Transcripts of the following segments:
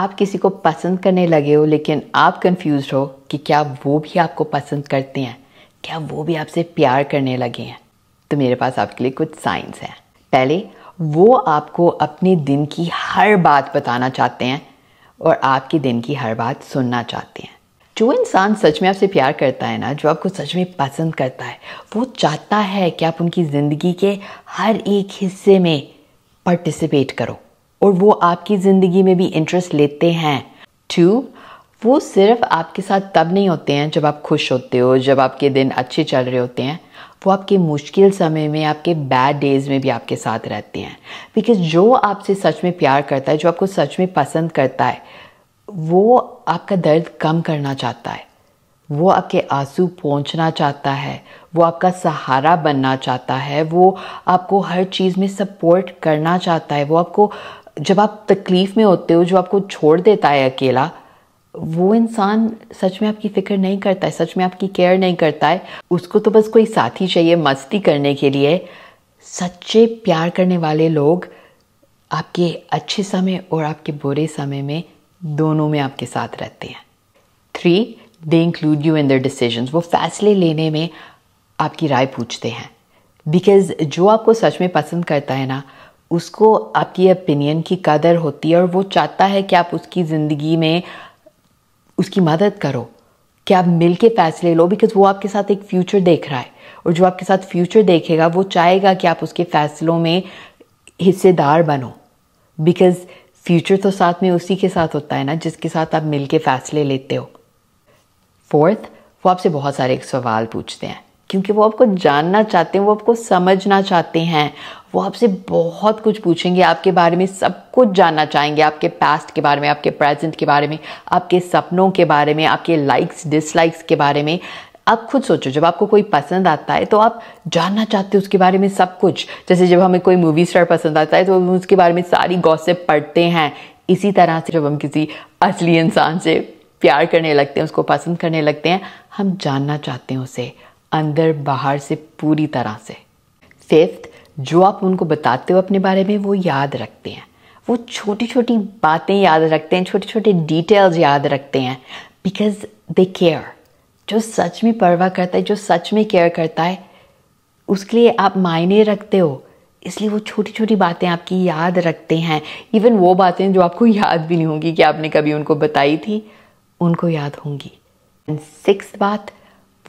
आप किसी को पसंद करने लगे हो लेकिन आप कंफ्यूज हो कि क्या वो भी आपको पसंद करते हैं क्या वो भी आपसे प्यार करने लगे हैं तो मेरे पास आपके लिए कुछ साइंस हैं पहले वो आपको अपने दिन की हर बात बताना चाहते हैं और आपके दिन की हर बात सुनना चाहते हैं जो इंसान सच में आपसे प्यार करता है ना जो आपको सच में पसंद करता है वो चाहता है कि आप उनकी ज़िंदगी के हर एक हिस्से में पार्टिसिपेट करो और वो आपकी ज़िंदगी में भी इंटरेस्ट लेते हैं टू वो सिर्फ आपके साथ तब नहीं होते हैं जब आप खुश होते हो जब आपके दिन अच्छे चल रहे होते हैं वो आपके मुश्किल समय में आपके बैड डेज़ में भी आपके साथ रहते हैं बिकॉज जो आपसे सच में प्यार करता है जो आपको सच में पसंद करता है वो आपका दर्द कम करना चाहता है वो आपके आंसू पहुंचना चाहता है वो आपका सहारा बनना चाहता है वो आपको हर चीज़ में सपोर्ट करना चाहता है वो आपको जब आप तकलीफ़ में होते हो जो आपको छोड़ देता है अकेला वो इंसान सच में आपकी फ़िक्र नहीं करता है सच में आपकी केयर नहीं करता है उसको तो बस कोई साथी चाहिए मस्ती करने के लिए सच्चे प्यार करने वाले लोग आपके अच्छे समय और आपके बुरे समय में दोनों में आपके साथ रहते हैं three they include you in their decision वो फैसले लेने में आपकी राय पूछते हैं बिकॉज जो आपको सच में पसंद करता है ना उसको आपकी ओपिनियन की कदर होती है और वो चाहता है कि आप उसकी ज़िंदगी में उसकी मदद करो कि आप मिल के फ़ैसले लो बिकॉज़ वो आपके साथ एक फ्यूचर देख रहा है और जो आपके साथ फ्यूचर देखेगा वो चाहेगा कि आप उसके फ़ैसलों में हिस्सेदार बनो बिकॉज़ फ्यूचर तो साथ में उसी के साथ होता है ना जिसके साथ आप मिल के फ़ैसले लेते हो फोर्थ वो आपसे बहुत सारे सवाल पूछते हैं क्योंकि वो आपको जानना चाहते हैं वो आपको समझना चाहते हैं वो आपसे बहुत कुछ पूछेंगे आपके बारे में सब कुछ जानना चाहेंगे आपके पास्ट के बारे में आपके प्रेजेंट के बारे में आपके सपनों के बारे में आपके लाइक्स डिसलाइक्स के बारे में आप खुद सोचो जब आपको कोई पसंद आता है तो आप जानना चाहते हो उसके बारे में सब कुछ जैसे जब हमें कोई मूवी स्टार पसंद आता है तो हम उसके बारे में सारी गौसे पढ़ते हैं इसी तरह से जब हम किसी असली इंसान से प्यार करने लगते हैं उसको पसंद करने लगते हैं हम जानना चाहते हैं उसे अंदर बाहर से पूरी तरह से फिफ्थ जो आप उनको बताते हो अपने बारे में वो याद रखते हैं वो छोटी छोटी बातें याद रखते हैं छोटे छोटे डिटेल्स याद रखते हैं बिकॉज दे केयर जो सच में परवाह करता है जो सच में केयर करता है उसके लिए आप मायने रखते हो इसलिए वो छोटी छोटी बातें आपकी याद रखते हैं इवन वो बातें जो आपको याद भी नहीं होंगी कि आपने कभी उनको बताई थी उनको याद होंगी एंड सिक्स बात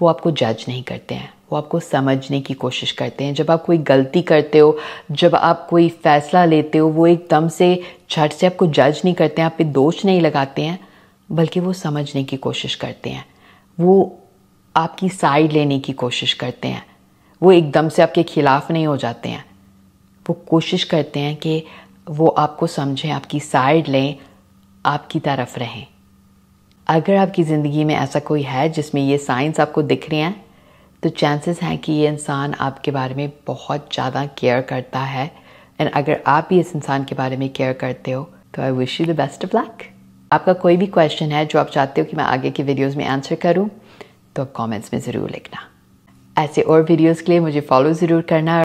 वो आपको जज नहीं करते हैं वो आपको समझने की कोशिश करते हैं जब आप कोई गलती करते हो जब आप कोई फ़ैसला लेते हो वो एकदम से छठ से आपको जज नहीं करते हैं आप पे दोष नहीं लगाते हैं बल्कि वो समझने की कोशिश करते हैं वो आपकी साइड लेने की कोशिश करते हैं वो एकदम से आपके खिलाफ नहीं हो जाते हैं वो कोशिश करते हैं कि वो आपको समझें आपकी साइड लें आपकी तरफ रहें अगर आपकी ज़िंदगी में ऐसा कोई है जिसमें ये साइंस आपको दिख रहे हैं तो चांसेस हैं कि ये इंसान आपके बारे में बहुत ज़्यादा केयर करता है एंड अगर आप भी इस इंसान के बारे में केयर करते हो तो I wish you the best of luck आपका कोई भी क्वेश्चन है जो आप चाहते हो कि मैं आगे की वीडियोज़ में आंसर करूँ तो आप कॉमेंट्स में ज़रूर लिखना ऐसे और वीडियोज़ के लिए मुझे फॉलो ज़रूर करना